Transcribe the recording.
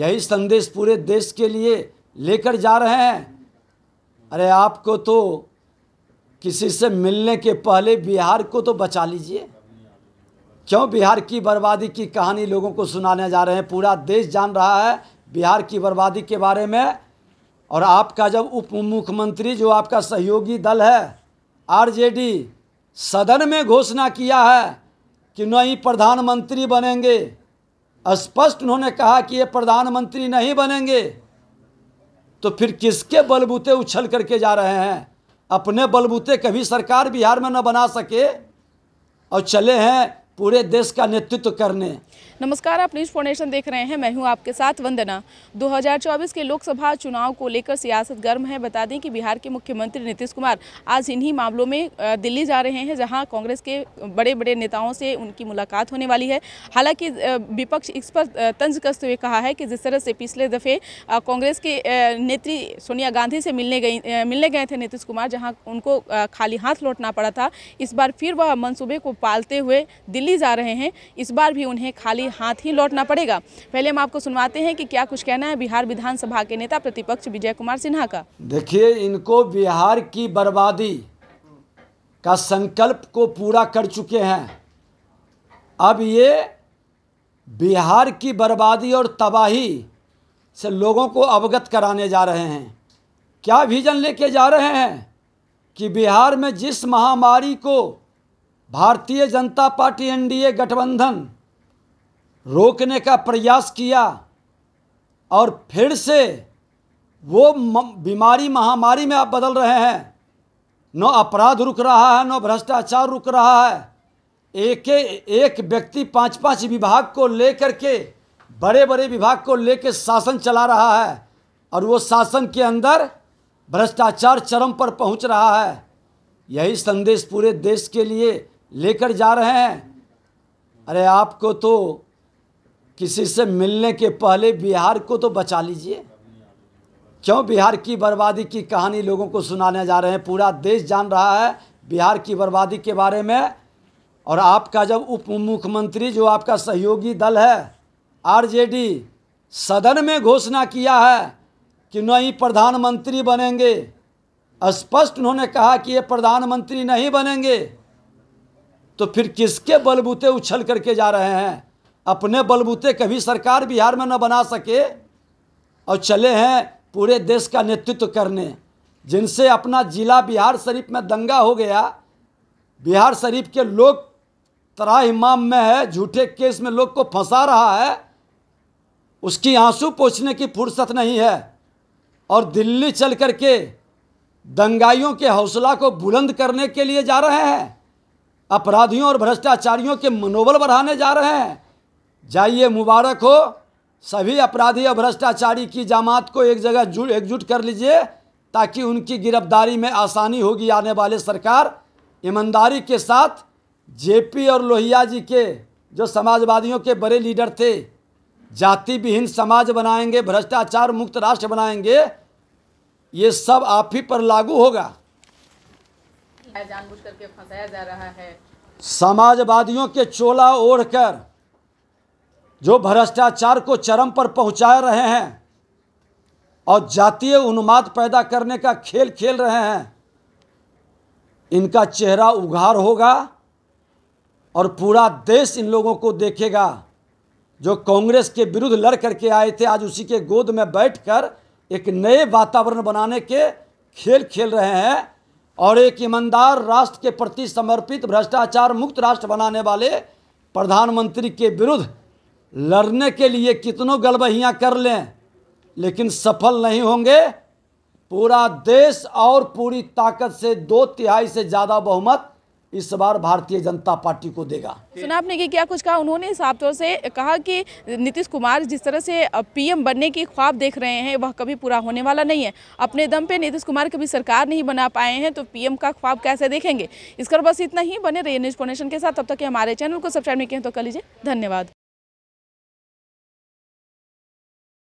यही संदेश पूरे देश के लिए लेकर जा रहे हैं अरे आपको तो किसी से मिलने के पहले बिहार को तो बचा लीजिए क्यों बिहार की बर्बादी की कहानी लोगों को सुनाने जा रहे हैं पूरा देश जान रहा है बिहार की बर्बादी के बारे में और आपका जब उप मुख्यमंत्री जो आपका सहयोगी दल है आरजेडी सदन में घोषणा किया है कि नहीं प्रधानमंत्री बनेंगे स्पष्ट उन्होंने कहा कि ये प्रधानमंत्री नहीं बनेंगे तो फिर किसके बलबूते उछल करके जा रहे हैं अपने बलबूते कभी सरकार बिहार में न बना सके और चले हैं पूरे देश का नेतृत्व करने नमस्कार आप न्यूज फाउंडेशन देख रहे हैं मैं हूं आपके साथ वंदना 2024 के लोकसभा चुनाव को लेकर सियासत गर्म है बता दें कि बिहार के मुख्यमंत्री नीतीश कुमार आज इन्हीं मामलों में दिल्ली जा रहे हैं जहां कांग्रेस के बड़े बड़े नेताओं से उनकी मुलाकात होने वाली है हालांकि विपक्ष इस पर तंज कसते हुए कहा है कि जिस तरह से पिछले दफ़े कांग्रेस के नेत्री सोनिया गांधी से मिलने गई मिलने गए थे नीतीश कुमार जहाँ उनको खाली हाथ लौटना पड़ा था इस बार फिर वह मनसूबे को पालते हुए दिल्ली जा रहे हैं इस बार भी उन्हें खाली हाथ ही लौटना पड़ेगा पहले हम आपको सुनवाते हैं कि क्या कुछ कहना है बिहार विधानसभा के नेता प्रतिपक्ष विजय कुमार सिन्हा का देखिए इनको बिहार की बर्बादी का संकल्प को पूरा कर चुके हैं अब ये बिहार की बर्बादी और तबाही से लोगों को अवगत कराने जा रहे हैं क्या विजन लेके जा रहे हैं कि बिहार में जिस महामारी को भारतीय जनता पार्टी एनडीए गठबंधन रोकने का प्रयास किया और फिर से वो बीमारी महामारी में आप बदल रहे हैं न अपराध रुक रहा है न भ्रष्टाचार रुक रहा है एक एक व्यक्ति पांच पांच विभाग को लेकर के बड़े बड़े विभाग को लेकर शासन चला रहा है और वो शासन के अंदर भ्रष्टाचार चरम पर पहुंच रहा है यही संदेश पूरे देश के लिए लेकर जा रहे हैं अरे आपको तो किसी से मिलने के पहले बिहार को तो बचा लीजिए क्यों बिहार की बर्बादी की कहानी लोगों को सुनाने जा रहे हैं पूरा देश जान रहा है बिहार की बर्बादी के बारे में और आपका जब उप मुख्यमंत्री जो आपका सहयोगी दल है आरजेडी सदन में घोषणा किया है कि नहीं प्रधानमंत्री बनेंगे स्पष्ट उन्होंने कहा कि ये प्रधानमंत्री नहीं बनेंगे तो फिर किसके बलबूते उछल करके जा रहे हैं अपने बलबूते कभी सरकार बिहार में न बना सके और चले हैं पूरे देश का नेतृत्व करने जिनसे अपना ज़िला बिहार शरीफ में दंगा हो गया बिहार शरीफ के लोग तरा इमाम में है झूठे केस में लोग को फंसा रहा है उसकी आंसू पोछने की फुर्सत नहीं है और दिल्ली चल कर के दंगाइयों के हौसला को बुलंद करने के लिए जा रहे हैं अपराधियों और भ्रष्टाचारियों के मनोबल बढ़ाने जा रहे हैं जाइए मुबारक हो सभी अपराधी और भ्रष्टाचारी की जमात को एक जगह जुड़ एकजुट कर लीजिए ताकि उनकी गिरफ्तारी में आसानी होगी आने वाले सरकार ईमानदारी के साथ जेपी और लोहिया जी के जो समाजवादियों के बड़े लीडर थे जाति विहीन समाज बनाएंगे भ्रष्टाचार मुक्त राष्ट्र बनाएंगे ये सब आप ही पर लागू होगा जानबूझ करके फंसाया जा रहा है समाजवादियों के चोला ओढ़कर जो भ्रष्टाचार को चरम पर पहुंचा रहे हैं और जातीय उन्माद पैदा करने का खेल खेल रहे हैं इनका चेहरा उघार होगा और पूरा देश इन लोगों को देखेगा जो कांग्रेस के विरुद्ध लड़ करके आए थे आज उसी के गोद में बैठकर एक नए वातावरण बनाने के खेल खेल रहे हैं और एक ईमानदार राष्ट्र के प्रति समर्पित भ्रष्टाचार मुक्त राष्ट्र बनाने वाले प्रधानमंत्री के विरुद्ध लड़ने के लिए कितनों गलबहियाँ कर लें लेकिन सफल नहीं होंगे पूरा देश और पूरी ताकत से दो तिहाई से ज़्यादा बहुमत इस बार भारतीय जनता पार्टी को देगा सुना आपने कि क्या कुछ कहा उन्होंने साफ तौर से कहा कि नीतीश कुमार जिस तरह से पीएम बनने की ख्वाब देख रहे हैं वह कभी पूरा होने वाला नहीं है अपने दम पे नीतीश कुमार कभी सरकार नहीं बना पाए हैं तो पीएम का ख्वाब कैसे देखेंगे इसका बस इतना ही बने रही न्यूज फोनेशन के साथ तब तक हमारे चैनल को सब्सक्राइब नहीं किए तो कर लीजिए धन्यवाद